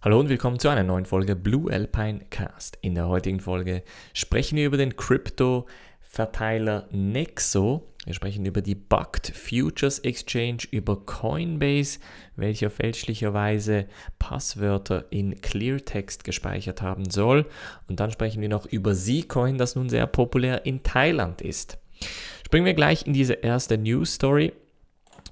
Hallo und willkommen zu einer neuen Folge Blue Alpine Cast. In der heutigen Folge sprechen wir über den Crypto-Verteiler Nexo. Wir sprechen über die Bucked Futures Exchange, über Coinbase, welcher fälschlicherweise Passwörter in Cleartext gespeichert haben soll. Und dann sprechen wir noch über Zcoin, das nun sehr populär in Thailand ist. Springen wir gleich in diese erste News Story.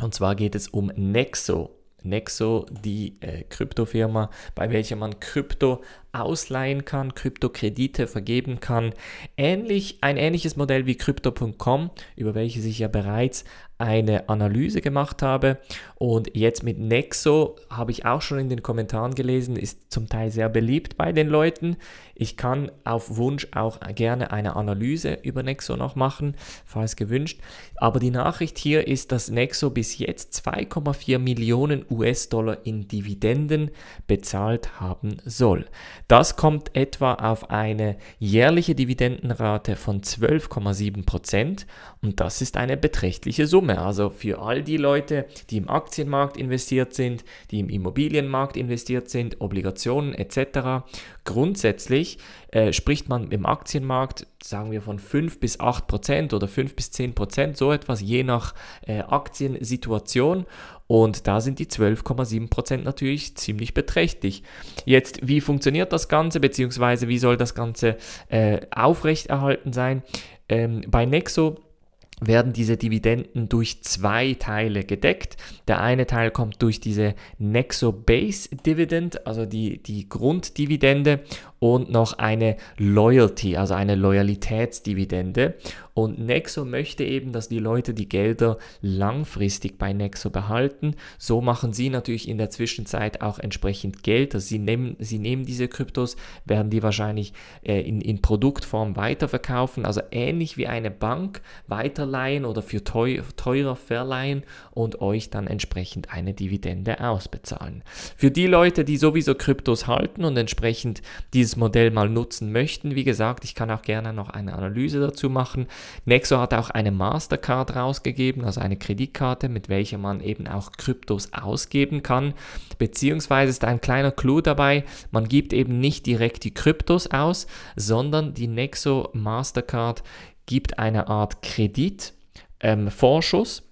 Und zwar geht es um Nexo. Nexo, die äh, Kryptofirma, bei welcher man Krypto ausleihen kann, Kryptokredite vergeben kann. Ähnlich, ein ähnliches Modell wie Crypto.com, über welches ich ja bereits eine Analyse gemacht habe. Und jetzt mit Nexo habe ich auch schon in den Kommentaren gelesen, ist zum Teil sehr beliebt bei den Leuten. Ich kann auf Wunsch auch gerne eine Analyse über Nexo noch machen, falls gewünscht. Aber die Nachricht hier ist, dass Nexo bis jetzt 2,4 Millionen US-Dollar in Dividenden bezahlt haben soll. Das kommt etwa auf eine jährliche Dividendenrate von 12,7 Prozent und das ist eine beträchtliche Summe. Also für all die Leute, die im Aktienmarkt investiert sind, die im Immobilienmarkt investiert sind, Obligationen etc., grundsätzlich äh, spricht man im Aktienmarkt, sagen wir von 5 bis 8 Prozent oder 5 bis 10 Prozent, so etwas je nach äh, Aktiensituation. Und da sind die 12,7 Prozent natürlich ziemlich beträchtlich. Jetzt, wie funktioniert das Ganze, beziehungsweise wie soll das Ganze äh, aufrechterhalten sein? Ähm, bei Nexo werden diese Dividenden durch zwei Teile gedeckt. Der eine Teil kommt durch diese Nexo Base Dividend, also die, die Grunddividende und noch eine Loyalty, also eine Loyalitätsdividende. Und Nexo möchte eben, dass die Leute die Gelder langfristig bei Nexo behalten. So machen sie natürlich in der Zwischenzeit auch entsprechend Geld. Also sie nehmen, sie nehmen diese Kryptos, werden die wahrscheinlich äh, in, in Produktform weiterverkaufen. Also ähnlich wie eine Bank weiterleihen oder für teuer, teurer verleihen und euch dann entsprechend eine Dividende ausbezahlen. Für die Leute, die sowieso Kryptos halten und entsprechend dieses Modell mal nutzen möchten, wie gesagt, ich kann auch gerne noch eine Analyse dazu machen. Nexo hat auch eine Mastercard rausgegeben, also eine Kreditkarte, mit welcher man eben auch Kryptos ausgeben kann. Beziehungsweise ist ein kleiner Clou dabei, man gibt eben nicht direkt die Kryptos aus, sondern die Nexo Mastercard gibt eine Art Kredit, ähm, Vorschuss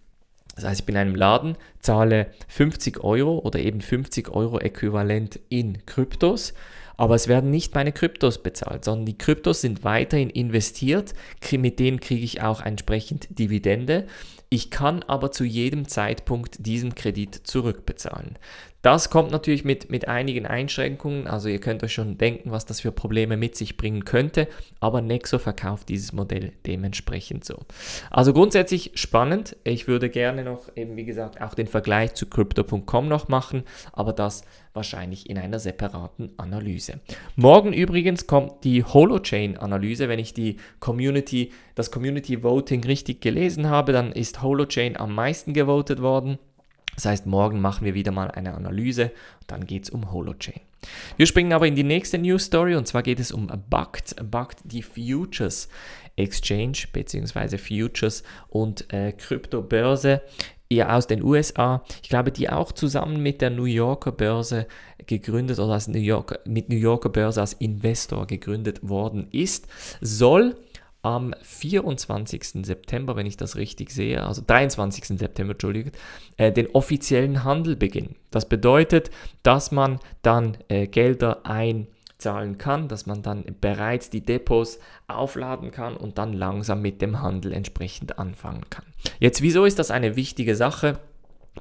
das heißt, ich bin in einem Laden, zahle 50 Euro oder eben 50 Euro äquivalent in Kryptos, aber es werden nicht meine Kryptos bezahlt, sondern die Kryptos sind weiterhin investiert, mit denen kriege ich auch entsprechend Dividende. Ich kann aber zu jedem Zeitpunkt diesen Kredit zurückbezahlen. Das kommt natürlich mit, mit einigen Einschränkungen. Also ihr könnt euch schon denken, was das für Probleme mit sich bringen könnte. Aber Nexo verkauft dieses Modell dementsprechend so. Also grundsätzlich spannend. Ich würde gerne noch eben, wie gesagt, auch den Vergleich zu crypto.com noch machen. Aber das wahrscheinlich in einer separaten Analyse. Morgen übrigens kommt die Holochain-Analyse. Wenn ich die Community, das Community Voting richtig gelesen habe, dann ist Holochain am meisten gewotet worden. Das heißt, morgen machen wir wieder mal eine Analyse, dann geht es um Holochain. Wir springen aber in die nächste News Story und zwar geht es um Bugged, Bugged die Futures Exchange bzw. Futures und äh, Kryptobörse ja, aus den USA. Ich glaube, die auch zusammen mit der New Yorker Börse gegründet oder als New York, mit New Yorker Börse als Investor gegründet worden ist, soll am 24. September, wenn ich das richtig sehe, also 23. September, Entschuldigung, äh, den offiziellen Handel beginnen. Das bedeutet, dass man dann äh, Gelder einzahlen kann, dass man dann bereits die Depots aufladen kann und dann langsam mit dem Handel entsprechend anfangen kann. Jetzt, wieso ist das eine wichtige Sache?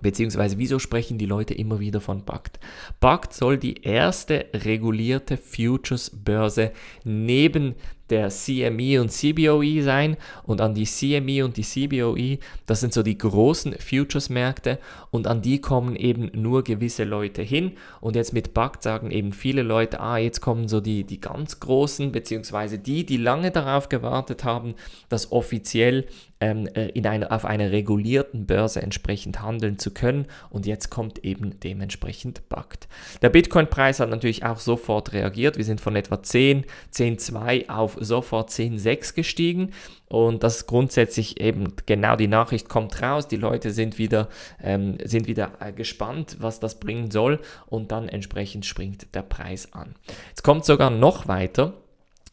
Beziehungsweise, wieso sprechen die Leute immer wieder von BACT? BACT soll die erste regulierte Futures-Börse neben der CME und CBOE sein und an die CME und die CBOE, das sind so die großen Futures-Märkte und an die kommen eben nur gewisse Leute hin und jetzt mit BACT sagen eben viele Leute, ah, jetzt kommen so die, die ganz großen, beziehungsweise die, die lange darauf gewartet haben, dass offiziell ähm, äh, in einer, auf einer regulierten Börse entsprechend handeln zu können. Und jetzt kommt eben dementsprechend Backt. Der Bitcoin-Preis hat natürlich auch sofort reagiert. Wir sind von etwa 10, 10,2 auf sofort 10,6 gestiegen. Und das ist grundsätzlich eben genau die Nachricht kommt raus. Die Leute sind wieder, ähm, sind wieder äh, gespannt, was das bringen soll. Und dann entsprechend springt der Preis an. Es kommt sogar noch weiter.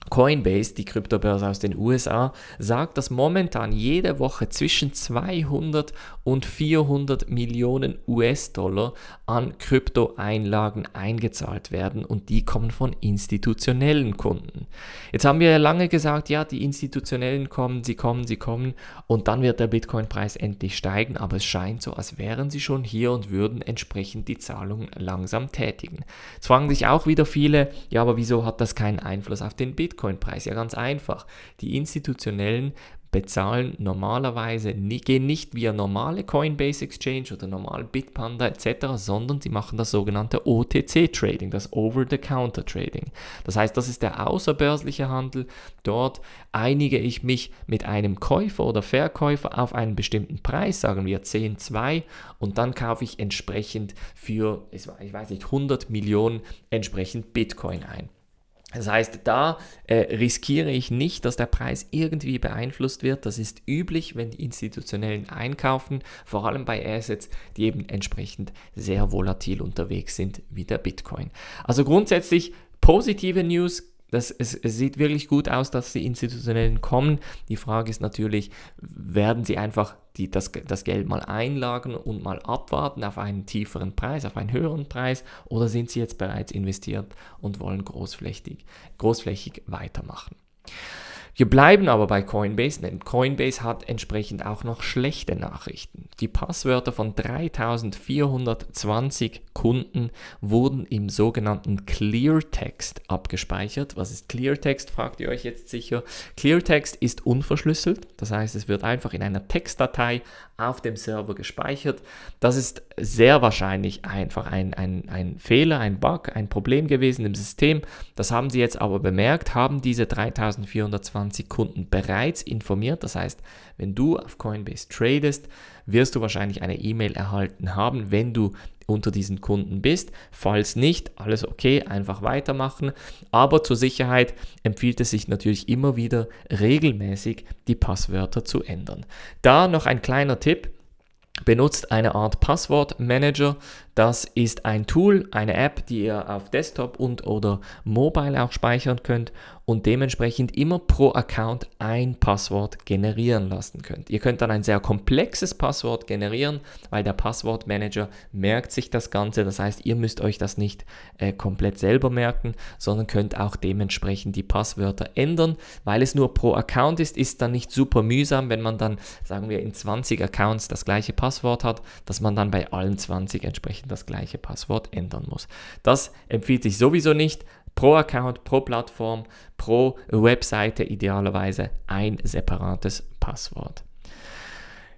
Coinbase, die Kryptobörse aus den USA, sagt, dass momentan jede Woche zwischen 200 und 400 Millionen US-Dollar an Kryptoeinlagen eingezahlt werden und die kommen von institutionellen Kunden. Jetzt haben wir ja lange gesagt, ja, die institutionellen kommen, sie kommen, sie kommen und dann wird der Bitcoin-Preis endlich steigen, aber es scheint so, als wären sie schon hier und würden entsprechend die Zahlungen langsam tätigen. Jetzt fragen sich auch wieder viele, ja, aber wieso hat das keinen Einfluss auf den Bitcoin? Bitcoin-Preis? Ja, ganz einfach. Die institutionellen bezahlen normalerweise, gehen nicht via normale Coinbase Exchange oder normal Bitpanda etc., sondern sie machen das sogenannte OTC-Trading, das Over-the-Counter-Trading. Das heißt, das ist der außerbörsliche Handel. Dort einige ich mich mit einem Käufer oder Verkäufer auf einen bestimmten Preis, sagen wir 10,2, und dann kaufe ich entsprechend für, ich weiß nicht, 100 Millionen entsprechend Bitcoin ein. Das heißt, da äh, riskiere ich nicht, dass der Preis irgendwie beeinflusst wird. Das ist üblich, wenn die institutionellen einkaufen, vor allem bei Assets, die eben entsprechend sehr volatil unterwegs sind, wie der Bitcoin. Also grundsätzlich positive News, das, es, es, sieht wirklich gut aus, dass die Institutionellen kommen. Die Frage ist natürlich, werden sie einfach die, das, das Geld mal einlagern und mal abwarten auf einen tieferen Preis, auf einen höheren Preis oder sind sie jetzt bereits investiert und wollen großflächig, großflächig weitermachen? Wir bleiben aber bei Coinbase, denn Coinbase hat entsprechend auch noch schlechte Nachrichten. Die Passwörter von 3420 Kunden wurden im sogenannten Cleartext abgespeichert. Was ist Cleartext, fragt ihr euch jetzt sicher. Cleartext ist unverschlüsselt, das heißt es wird einfach in einer Textdatei auf dem Server gespeichert. Das ist sehr wahrscheinlich einfach ein, ein, ein Fehler, ein Bug, ein Problem gewesen im System. Das haben sie jetzt aber bemerkt, haben diese 3420 Kunden bereits informiert. Das heißt, wenn du auf Coinbase tradest, wirst du wahrscheinlich eine E-Mail erhalten haben, wenn du unter diesen Kunden bist. Falls nicht, alles okay, einfach weitermachen. Aber zur Sicherheit empfiehlt es sich natürlich immer wieder regelmäßig die Passwörter zu ändern. Da noch ein kleiner Tipp benutzt eine Art Passwortmanager, das ist ein Tool, eine App, die ihr auf Desktop und oder Mobile auch speichern könnt und dementsprechend immer pro Account ein Passwort generieren lassen könnt. Ihr könnt dann ein sehr komplexes Passwort generieren, weil der Passwortmanager merkt sich das Ganze. Das heißt, ihr müsst euch das nicht äh, komplett selber merken, sondern könnt auch dementsprechend die Passwörter ändern. Weil es nur pro Account ist, ist dann nicht super mühsam, wenn man dann, sagen wir, in 20 Accounts das gleiche Passwort hat, dass man dann bei allen 20 entsprechend das gleiche Passwort ändern muss. Das empfiehlt sich sowieso nicht. Pro Account, pro Plattform, pro Webseite idealerweise ein separates Passwort.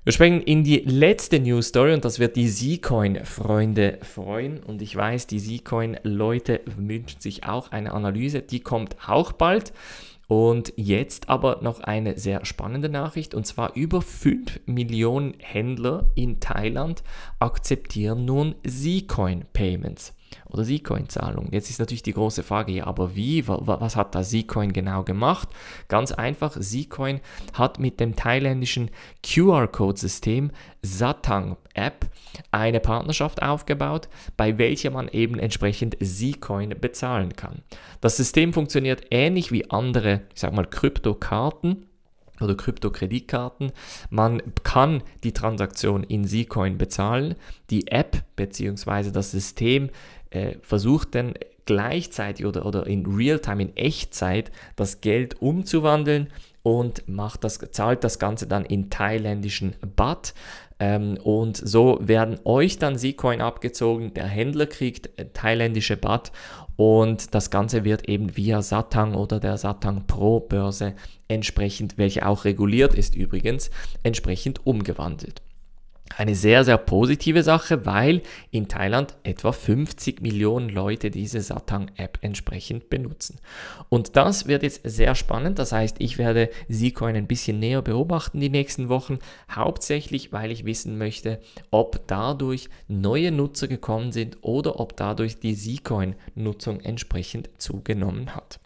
Wir springen in die letzte News Story und das wird die Zcoin-Freunde freuen. Und ich weiß, die Zcoin-Leute wünschen sich auch eine Analyse. Die kommt auch bald. Und jetzt aber noch eine sehr spannende Nachricht, und zwar über 5 Millionen Händler in Thailand akzeptieren nun z Payments oder Zcoin-Zahlung. Jetzt ist natürlich die große Frage, ja, aber wie, was hat da Zcoin genau gemacht? Ganz einfach, Zcoin hat mit dem thailändischen QR-Code-System Satang App eine Partnerschaft aufgebaut, bei welcher man eben entsprechend Zcoin bezahlen kann. Das System funktioniert ähnlich wie andere, ich sag mal, Kryptokarten oder Kryptokreditkarten. Man kann die Transaktion in Zcoin bezahlen. Die App bzw. das System äh, versucht dann gleichzeitig oder, oder in Realtime, in Echtzeit das Geld umzuwandeln und macht das, zahlt das Ganze dann in thailändischen Bat. Ähm, und so werden euch dann Zcoin abgezogen, der Händler kriegt äh, thailändische Bat und das Ganze wird eben via Satang oder der Satang Pro Börse entsprechend, welche auch reguliert ist übrigens, entsprechend umgewandelt eine sehr, sehr positive Sache, weil in Thailand etwa 50 Millionen Leute diese Satang-App entsprechend benutzen. Und das wird jetzt sehr spannend. Das heißt, ich werde Seacoin ein bisschen näher beobachten die nächsten Wochen, hauptsächlich weil ich wissen möchte, ob dadurch neue Nutzer gekommen sind oder ob dadurch die Seacoin-Nutzung entsprechend zugenommen hat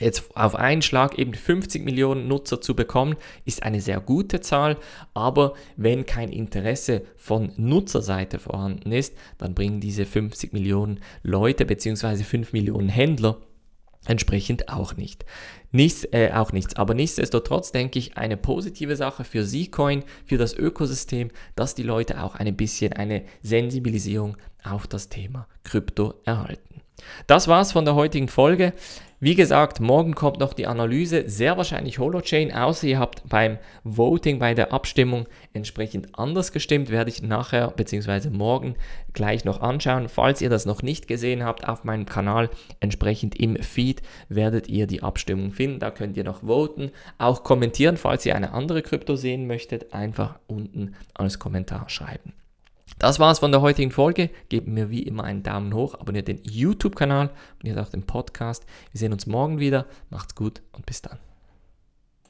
jetzt auf einen Schlag eben 50 Millionen Nutzer zu bekommen, ist eine sehr gute Zahl, aber wenn kein Interesse von Nutzerseite vorhanden ist, dann bringen diese 50 Millionen Leute bzw. 5 Millionen Händler entsprechend auch nicht. Nichts, äh, auch nichts. Aber nichtsdestotrotz denke ich, eine positive Sache für Zcoin, für das Ökosystem, dass die Leute auch ein bisschen eine Sensibilisierung auf das Thema Krypto erhalten. Das war's von der heutigen Folge. Wie gesagt, morgen kommt noch die Analyse, sehr wahrscheinlich Holochain, außer ihr habt beim Voting, bei der Abstimmung entsprechend anders gestimmt, werde ich nachher bzw. morgen gleich noch anschauen. Falls ihr das noch nicht gesehen habt, auf meinem Kanal entsprechend im Feed werdet ihr die Abstimmung finden, da könnt ihr noch voten, auch kommentieren, falls ihr eine andere Krypto sehen möchtet, einfach unten als Kommentar schreiben. Das war's von der heutigen Folge. Gebt mir wie immer einen Daumen hoch, abonniert den YouTube-Kanal, abonniert auch den Podcast. Wir sehen uns morgen wieder. Macht's gut und bis dann.